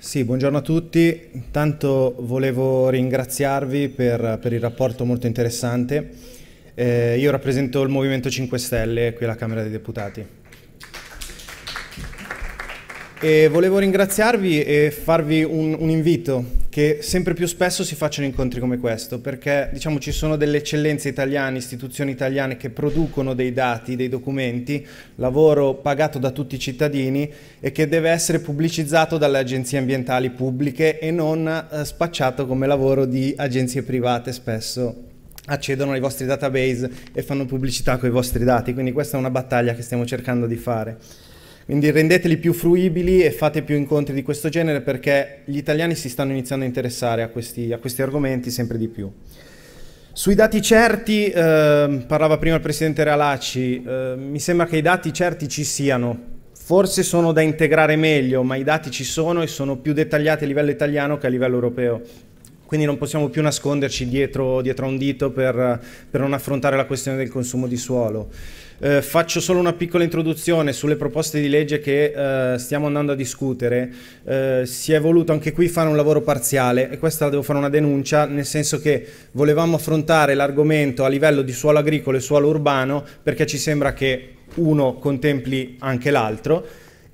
Sì, buongiorno a tutti. Intanto volevo ringraziarvi per, per il rapporto molto interessante. Eh, io rappresento il Movimento 5 Stelle qui alla Camera dei Deputati. E volevo ringraziarvi e farvi un, un invito che sempre più spesso si facciano incontri come questo, perché diciamo ci sono delle eccellenze italiane, istituzioni italiane che producono dei dati, dei documenti, lavoro pagato da tutti i cittadini e che deve essere pubblicizzato dalle agenzie ambientali pubbliche e non eh, spacciato come lavoro di agenzie private spesso accedono ai vostri database e fanno pubblicità con i vostri dati, quindi questa è una battaglia che stiamo cercando di fare. Quindi rendeteli più fruibili e fate più incontri di questo genere perché gli italiani si stanno iniziando a interessare a questi, a questi argomenti sempre di più. Sui dati certi, eh, parlava prima il presidente Realacci, eh, mi sembra che i dati certi ci siano, forse sono da integrare meglio, ma i dati ci sono e sono più dettagliati a livello italiano che a livello europeo quindi non possiamo più nasconderci dietro, dietro a un dito per, per, non affrontare la questione del consumo di suolo. Eh, faccio solo una piccola introduzione sulle proposte di legge che eh, stiamo andando a discutere. Eh, si è voluto anche qui fare un lavoro parziale e questa devo fare una denuncia, nel senso che volevamo affrontare l'argomento a livello di suolo agricolo e suolo urbano perché ci sembra che uno contempli anche l'altro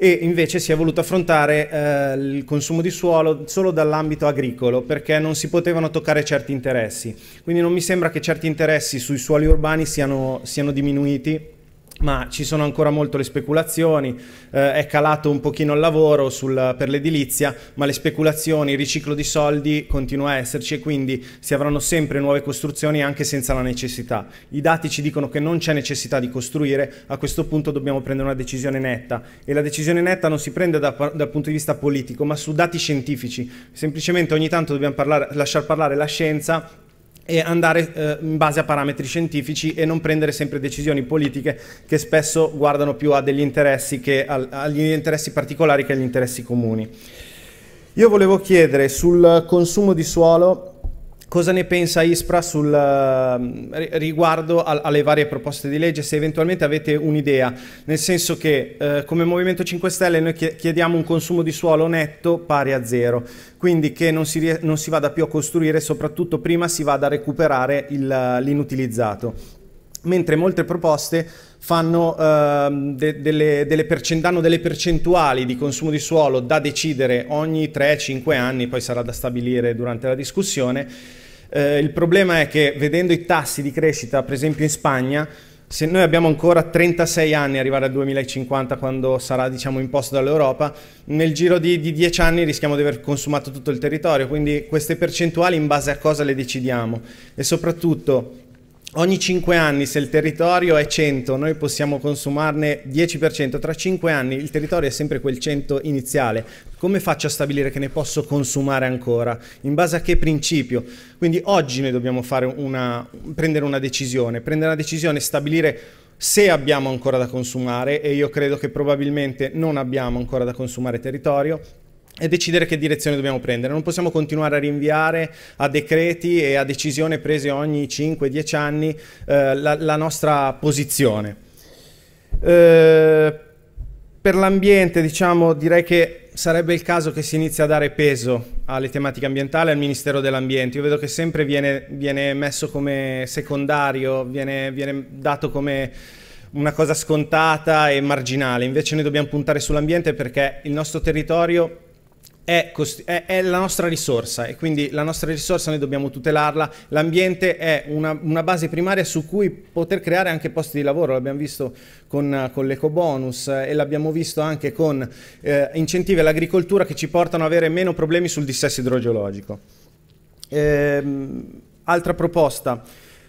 e invece si è voluto affrontare eh, il consumo di suolo solo dall'ambito agricolo perché non si potevano toccare certi interessi. Quindi non mi sembra che certi interessi sui suoli urbani siano, siano diminuiti ma ci sono ancora molto le speculazioni, eh, è calato un pochino il lavoro sul, per l'edilizia, ma le speculazioni, il riciclo di soldi continua a esserci e quindi si avranno sempre nuove costruzioni anche senza la necessità. I dati ci dicono che non c'è necessità di costruire, a questo punto dobbiamo prendere una decisione netta e la decisione netta non si prende da, dal punto di vista politico, ma su dati scientifici. Semplicemente ogni tanto dobbiamo parlare, lasciar parlare la scienza e andare eh, in base a parametri scientifici e non prendere sempre decisioni politiche che spesso guardano più a degli interessi che al, agli interessi particolari che agli interessi comuni. Io volevo chiedere sul consumo di suolo Cosa ne pensa ISPRA sul, eh, riguardo a, alle varie proposte di legge, se eventualmente avete un'idea? Nel senso che eh, come Movimento 5 Stelle noi chiediamo un consumo di suolo netto pari a zero, quindi che non si, non si vada più a costruire, soprattutto prima si vada a recuperare l'inutilizzato. Mentre molte proposte fanno, eh, de delle, delle danno delle percentuali di consumo di suolo da decidere ogni 3-5 anni, poi sarà da stabilire durante la discussione, eh, il problema è che vedendo i tassi di crescita, per esempio in Spagna, se noi abbiamo ancora 36 anni arrivare al 2050 quando sarà diciamo, imposto dall'Europa, nel giro di, di, 10 anni rischiamo di aver consumato tutto il territorio, quindi queste percentuali in base a cosa le decidiamo e soprattutto Ogni 5 anni, se il territorio è 100, noi possiamo consumarne 10%. Tra 5 anni il territorio è sempre quel 100 iniziale. Come faccio a stabilire che ne posso consumare ancora? In base a che principio? Quindi oggi noi dobbiamo una, prendere una decisione, prendere una decisione, stabilire se abbiamo ancora da consumare e io credo che probabilmente non abbiamo ancora da consumare territorio, e decidere che direzione dobbiamo prendere. Non possiamo continuare a rinviare a decreti e a decisioni prese ogni 5-10 anni eh, la, la, nostra posizione. Eh, per l'ambiente, diciamo, direi che sarebbe il caso che si inizi a dare peso alle tematiche ambientali al Ministero dell'Ambiente. Io vedo che sempre viene, viene messo come secondario, viene, viene dato come una cosa scontata e marginale. Invece noi dobbiamo puntare sull'ambiente perché il nostro territorio è, cost- è, è, la nostra risorsa e quindi la nostra risorsa noi dobbiamo tutelarla. L'ambiente è una, una base primaria su cui poter creare anche posti di lavoro, l'abbiamo visto con, con l'ecobonus e l'abbiamo visto anche con eh, incentivi all'agricoltura che ci portano ad avere meno problemi sul dissesto idrogeologico. Ehm, altra proposta.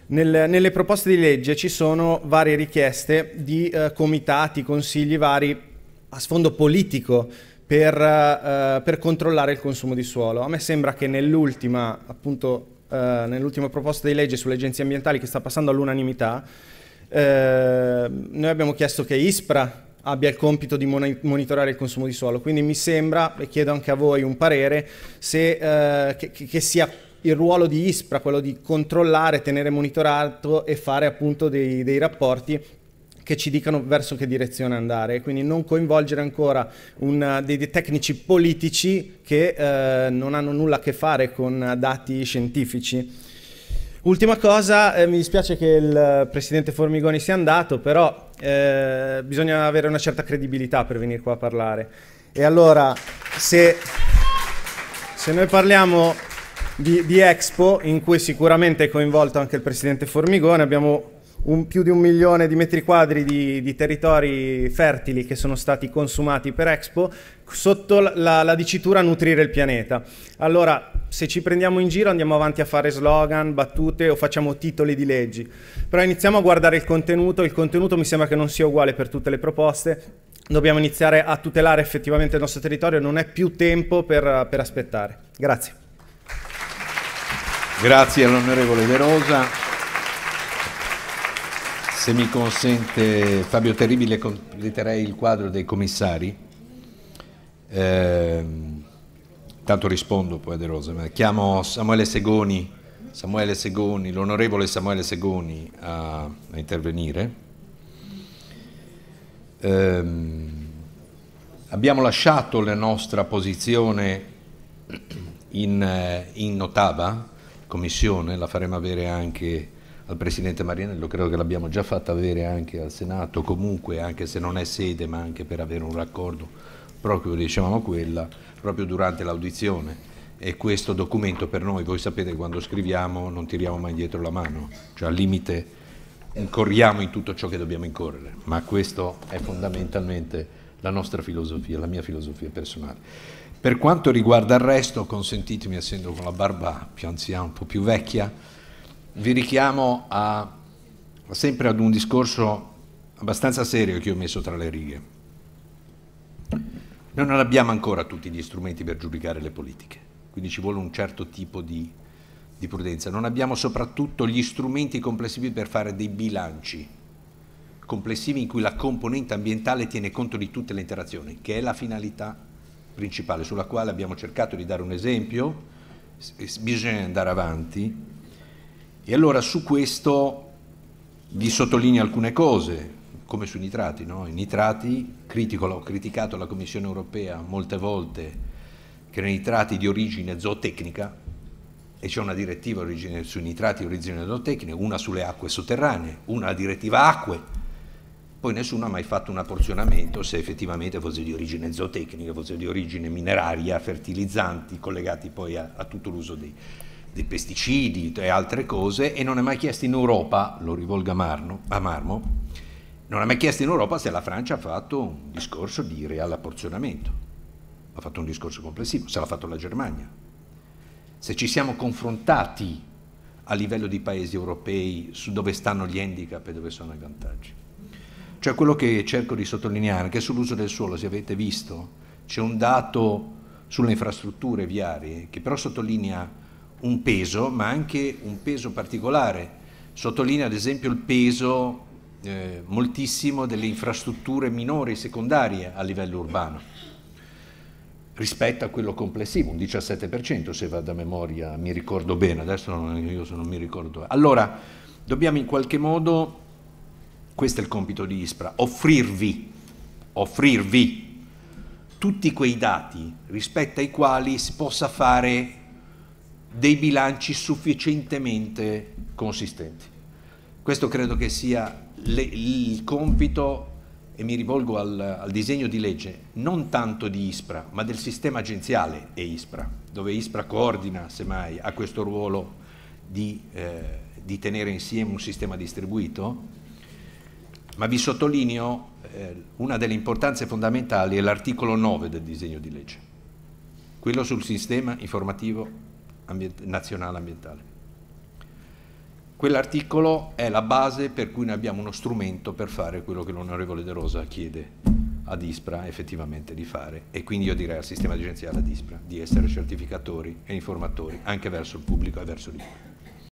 Nel, nelle proposte di legge ci sono varie richieste di eh, comitati, consigli vari a sfondo politico per, eh, per, controllare il consumo di suolo. A me sembra che nell'ultima, appunto, eh, nell'ultima proposta di legge sulle agenzie ambientali che sta passando all'unanimità, eh, noi abbiamo chiesto che ISPRA abbia il compito di monitorare il consumo di suolo, quindi mi sembra, e chiedo anche a voi un parere, se, eh, che, che sia il ruolo di ISPRA, quello di controllare, tenere monitorato e fare appunto dei, dei rapporti che ci dicano verso che direzione andare, quindi non coinvolgere ancora una, dei, dei, tecnici politici che eh, non hanno nulla a che fare con dati scientifici. Ultima cosa, eh, mi dispiace che il presidente Formigoni sia andato, però eh, bisogna avere una certa credibilità per venire qua a parlare. E allora, se, se noi parliamo di, di, Expo, in cui sicuramente è coinvolto anche il presidente Formigoni, abbiamo un, più di un milione di metri quadri di, di, territori fertili che sono stati consumati per Expo sotto la, la, dicitura nutrire il pianeta. Allora, se ci prendiamo in giro andiamo avanti a fare slogan, battute o facciamo titoli di leggi, però iniziamo a guardare il contenuto, il contenuto mi sembra che non sia uguale per tutte le proposte, dobbiamo iniziare a tutelare effettivamente il nostro territorio, non è più tempo per, per aspettare. Grazie. Grazie all'onorevole De Rosa. Se mi consente Fabio Terribile completerei il quadro dei commissari. Eh, tanto rispondo poi a De Rosa. Chiamo Samuele Segoni, Samuele Segoni l'onorevole Samuele Segoni a, a intervenire. Eh, abbiamo lasciato la nostra posizione in, eh, in Ottava, commissione, la faremo avere anche al Presidente Marinello, credo che l'abbiamo già fatta avere anche al Senato, comunque anche se non è sede ma anche per avere un raccordo proprio, diciamo, quella, proprio durante l'audizione e questo documento per noi, voi sapete quando scriviamo non tiriamo mai indietro la mano, cioè al limite incorriamo in tutto ciò che dobbiamo incorrere, ma questo è fondamentalmente la nostra filosofia, la mia filosofia personale. Per quanto riguarda il resto, consentitemi, essendo con la barba più anziana, un po' più vecchia, vi richiamo a, sempre ad un discorso abbastanza serio che ho messo tra le righe. Noi non abbiamo ancora tutti gli strumenti per giudicare le politiche, quindi ci vuole un certo tipo di, di prudenza. Non abbiamo soprattutto gli strumenti complessivi per fare dei bilanci complessivi in cui la componente ambientale tiene conto di tutte le interazioni, che è la finalità principale sulla quale abbiamo cercato di dare un esempio. Bisogna andare avanti e allora su questo vi sottolineo alcune cose, come sui nitrati. No? I nitrati, critico, ho criticato la Commissione europea molte volte che nei nitrati di origine zootecnica, e c'è una direttiva origine, sui nitrati di origine zootecnica, una sulle acque sotterranee, una la direttiva acque, poi nessuno ha mai fatto un apporzionamento se effettivamente fosse di origine zootecnica, fosse di origine mineraria, fertilizzanti, collegati poi a, a tutto l'uso dei, dei pesticidi e altre cose e non è mai chiesto in Europa, lo rivolga Marno, a Marmo, non è mai chiesto in Europa se la Francia ha fatto un discorso di riallapporzionamento, ha fatto un discorso complessivo, se l'ha fatto la Germania. Se ci siamo confrontati a livello di paesi europei su dove stanno gli handicap e dove sono i vantaggi. Cioè quello che cerco di sottolineare, che sull'uso del suolo, se avete visto, c'è un dato sulle infrastrutture viarie che però sottolinea un peso, ma anche un peso particolare. Sottolinea ad esempio il peso eh, moltissimo delle infrastrutture minori e secondarie a livello urbano rispetto a quello complessivo, un 17% se vado a memoria, mi ricordo bene, adesso non, io non mi ricordo. Allora, dobbiamo in qualche modo, questo è il compito di ISPRA, offrirvi, offrirvi tutti quei dati rispetto ai quali si possa fare dei bilanci sufficientemente consistenti. Questo credo che sia le, il compito, e mi rivolgo al, al, disegno di legge, non tanto di ISPRA, ma del sistema agenziale e ISPRA, dove ISPRA coordina, semmai, ha questo ruolo di, eh, di tenere insieme un sistema distribuito, ma vi sottolineo eh, una delle importanze fondamentali è l'articolo 9 del disegno di legge, quello sul sistema informativo ambient nazionale ambientale. Quell'articolo è la base per cui noi abbiamo uno strumento per fare quello che l'onorevole De Rosa chiede ad ISPRA effettivamente di fare e quindi io direi al sistema agenziale ad ISPRA di essere certificatori e informatori anche verso il pubblico e verso l'ISPRA.